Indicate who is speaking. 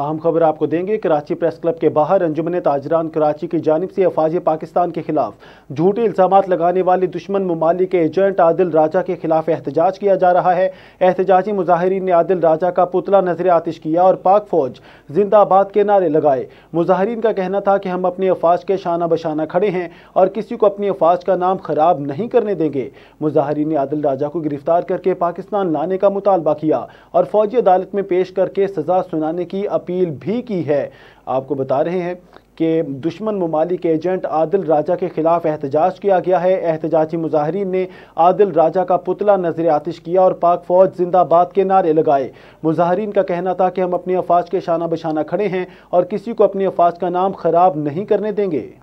Speaker 1: अहम खबर आपको देंगे कराची प्रेस क्लब के बाहर अंजुमन ताजरान कराची की जानब से अफाज पाकिस्तान के खिलाफ झूठे इल्जाम लगाने वाले दुश्मन ममालिक के एजेंट आदिल राजा के खिलाफ एहतजाज किया जा रहा है एहतजाजी मुजाहरीन ने आदिल राजा का पुतला नजर आतिश किया और पाक फौज जिंदाबाद के नारे लगाए मुजाहरीन का कहना था कि हम अपने अफाज के शाना बशाना खड़े हैं और किसी को अपनी अफाज का नाम खराब नहीं करने देंगे मुजाहरीन ने आदिल राजा को गिरफ्तार करके पाकिस्तान लाने का मुतालबा किया और फौजी अदालत में पेश करके सजा सुनाने की अपील भी की है आपको बता रहे हैं कि दुश्मन ममालिक एजेंट आदिल राजा के खिलाफ एहतजाज किया गया है एहतजाजी मुजाहरीन ने आदिल राजा का पुतला नजर आतिश किया और पाक फौज जिंदाबाद के नारे लगाए मुजाहरीन का कहना था कि हम अपनी अफवाज के शाना बशाना खड़े हैं और किसी को अपनी अफवाज का नाम खराब नहीं करने देंगे